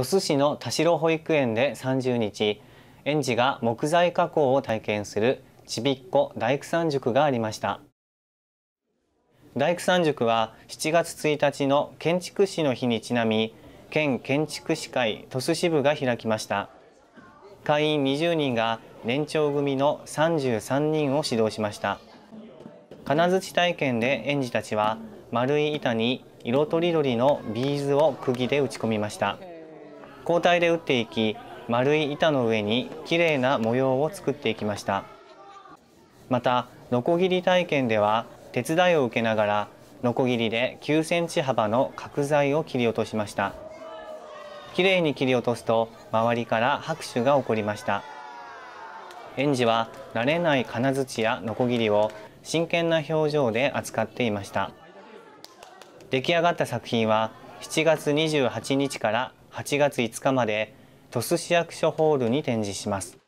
鳥栖市の田代保育園で30日園児が木材加工を体験するちびっこ大工さん塾がありました大工さん塾は7月1日の建築士の日にちなみ県建築士会鳥栖支部が開きました会員20人が年長組の33人を指導しました金槌体験で園児たちは丸い板に色とりどりのビーズを釘で打ち込みました交代で打っていき丸い板の上にきれいな模様を作っていきましたまたノコギリ体験では手伝いを受けながらノコギリで9センチ幅の角材を切り落としましたきれいに切り落とすと周りから拍手が起こりました園児は慣れない金槌やノコギリを真剣な表情で扱っていました出来上がった作品は7月28日から8月5日まで鳥栖市役所ホールに展示します。